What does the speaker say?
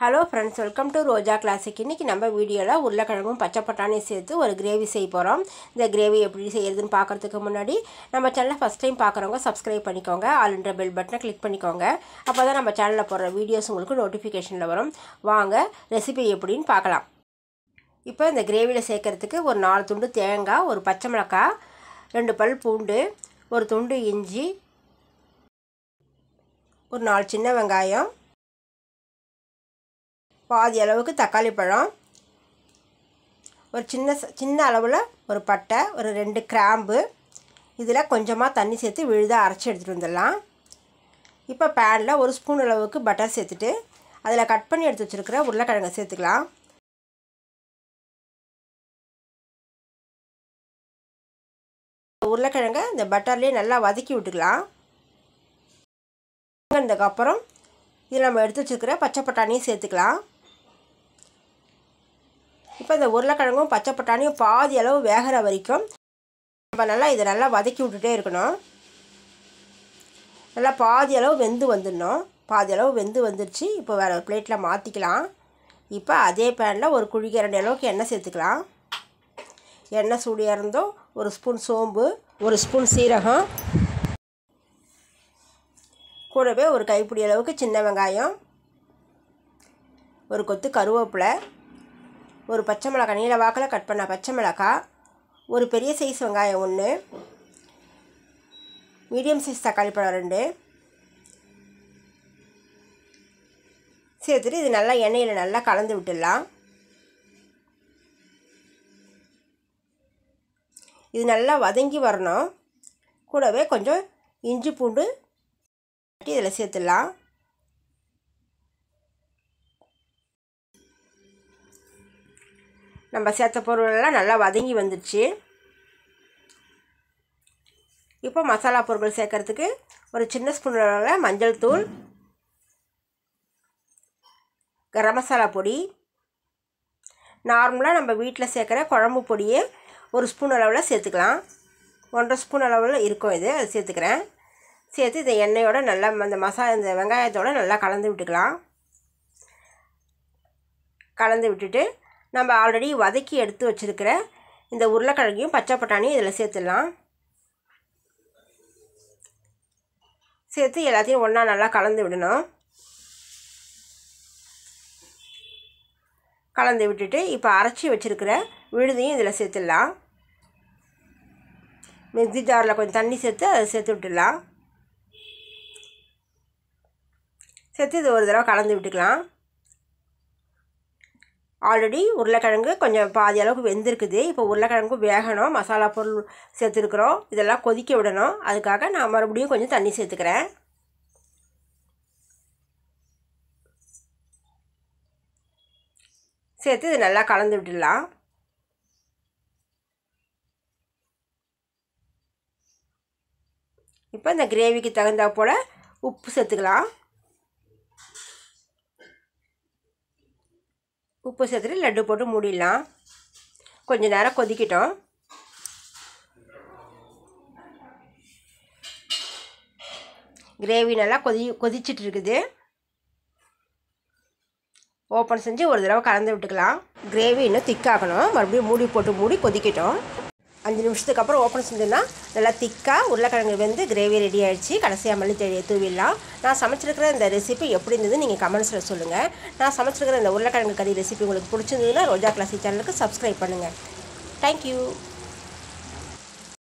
hello friends welcome to Roja கிளாஸுக்கு இன்றைக்கி நம்ம வீடியோவில் உருளைக்கிழங்கும் பச்சை பட்டாணி சேர்த்து ஒரு கிரேவி செய்ய போகிறோம் இந்த கிரேவி எப்படி செய்கிறதுன்னு பார்க்குறதுக்கு முன்னாடி நம்ம சேனலை ஃபஸ்ட் டைம் பார்க்குறவங்க சப்ஸ்கிரைப் பண்ணிக்கோங்க ஆல்ன்ற பெல் பட்டனை கிளிக் பண்ணிக்கோங்க அப்போ தான் நம்ம சேனலில் போடுற வீடியோஸ் உங்களுக்கு நோட்டிஃபிகேஷனில் வரும் வாங்க ரெசிபி எப்படின்னு பார்க்கலாம் இப்போ இந்த கிரேவியில் சேர்க்குறதுக்கு ஒரு நாலு துண்டு தேங்காய் ஒரு பச்சை மிளகாய் ரெண்டு பல் பூண்டு ஒரு துண்டு இஞ்சி ஒரு நாலு சின்ன வெங்காயம் பாதி அளவுக்கு தக்காளி பழம் ஒரு சின்ன சின்ன அளவில் ஒரு பட்டை ஒரு ரெண்டு கிராம்பு இதில் கொஞ்சமாக தண்ணி சேர்த்து விழுதாக அரைச்சி எடுத்துகிட்டு வந்துடலாம் இப்போ பேனில் ஒரு ஸ்பூன் அளவுக்கு பட்டர் சேர்த்துட்டு அதில் கட் பண்ணி எடுத்து வச்சுருக்கிற உருளைக்கிழங்கை சேர்த்துக்கலாம் உருளைக்கிழங்கை இந்த பட்டர்லேயே நல்லா வதக்கி விட்டுக்கலாம் வந்ததுக்கப்புறம் இதில் நம்ம எடுத்து வச்சுருக்கிற பச்சை பட்டாணியும் சேர்த்துக்கலாம் இப்போ இந்த உருளைக்கிழங்கும் பச்சை பட்டாணியும் பாதி அளவு வேகிற வரைக்கும் நம்ம நல்லா இதை நல்லா வதக்கி விட்டுட்டே இருக்கணும் நல்லா பாதி அளவு வெந்து வந்துடணும் பாதி அளவு வெந்து வந்துருச்சு இப்போ வேறு பிளேட்டில் மாற்றிக்கலாம் இப்போ அதே பேனில் ஒரு குழிக்க ரெண்டு அளவுக்கு எண்ணெய் சேர்த்துக்கலாம் எண்ணெய் சூடியாக இருந்தோம் ஒரு ஸ்பூன் சோம்பு ஒரு ஸ்பூன் சீரகம் கூடவே ஒரு கைப்பிடி அளவுக்கு சின்ன வெங்காயம் ஒரு கொத்து கருவேப்பிலை ஒரு பச்சை மிளகாய் நீல வாக்கில் கட் பண்ண பச்சை மிளகாய் ஒரு பெரிய சைஸ் வெங்காயம் ஒன்று மீடியம் சைஸ் தக்காளி பழம் ரெண்டு சேர்த்துட்டு இது நல்லா எண்ணெயில் நல்லா கலந்து விட்டுடலாம் இது நல்லா வதங்கி வரணும் கூடவே கொஞ்சம் இஞ்சி பூண்டு இதில் சேர்த்துடலாம் நம்ம சேர்த்த பொருளெல்லாம் நல்லா வதங்கி வந்துடுச்சு இப்போ மசாலா பொருட்கள் சேர்க்கறதுக்கு ஒரு சின்ன ஸ்பூன் மஞ்சள் தூள் கரம் மசாலா பொடி நார்மலாக நம்ம வீட்டில் சேர்க்குற குழம்பு பொடியை ஒரு ஸ்பூன் அளவில் சேர்த்துக்கலாம் ஒன்றரை ஸ்பூன் அளவில் இருக்கும் இது அதை சேர்த்துக்கிறேன் சேர்த்து இந்த எண்ணெயோடு நல்லா அந்த மசா இந்த வெங்காயத்தோடு நல்லா கலந்து விட்டுக்கலாம் கலந்து விட்டுட்டு நம்ம ஆல்ரெடி வதக்கி எடுத்து வச்சுருக்கிற இந்த உருளைக்கிழங்கையும் பச்சை பட்டாணியும் இதில் சேர்த்துடலாம் சேர்த்து எல்லாத்தையும் ஒன்றா நல்லா கலந்து விடணும் கலந்து விட்டுட்டு இப்போ அரைச்சி வச்சுருக்கிற விழுதையும் இதில் சேர்த்துடலாம் மிக்சி ஜாரில் கொஞ்சம் தண்ணி சேர்த்து அதை சேர்த்து விட்டுடலாம் சேர்த்து இது ஒரு தடவை கலந்து விட்டுக்கலாம் ஆல்ரெடி உருளைக்கிழங்கு கொஞ்சம் பாதி அளவுக்கு வெந்திருக்குது இப்போ உருளைக்கிழங்கு வேகணும் மசாலா பொருள் சேர்த்துருக்குறோம் இதெல்லாம் கொதிக்க விடணும் அதுக்காக நான் மறுபடியும் கொஞ்சம் தண்ணி சேர்த்துக்கிறேன் சேர்த்து இது நல்லா கலந்து விட்டுடலாம் இப்போ இந்த கிரேவிக்கு தகுந்தா போல் உப்பு சேர்த்துக்கலாம் உப்பு சேர்த்துட்டு லட்டு போட்டு மூடிடலாம் கொஞ்சம் நேரம் கொதிக்கிட்டோம் கிரேவி நல்லா கொதி கொதிச்சுட்டு இருக்குது ஓப்பன் செஞ்சு ஒரு தடவை கலந்து விட்டுக்கலாம் கிரேவி இன்னும் திக்காகணும் மறுபடியும் மூடி போட்டு மூடி கொதிக்கிட்டோம் அஞ்சு நிமிஷத்துக்கு அப்புறம் ஓப்பன் செஞ்சோன்னா நல்லா திக்காக உருளைக்கிழங்கு வந்து கிரேவி ரெடி ஆகிடுச்சு கடைசியாக மல்லி தே தூவிடலாம் நான் சமைச்சிருக்கிற இந்த ரெசிபி எப்படி இருந்தது நீங்கள் கமெண்ட்ஸில் சொல்லுங்கள் நான் சமைச்சிருக்கிற இந்த உருளைக்கிழங்கு கறி ரெசிபி உங்களுக்கு பிடிச்சிருந்ததுன்னா ரோஜா கிளாசி சேனலுக்கு சப்ஸ்கிரைப் பண்ணுங்கள் தேங்க்யூ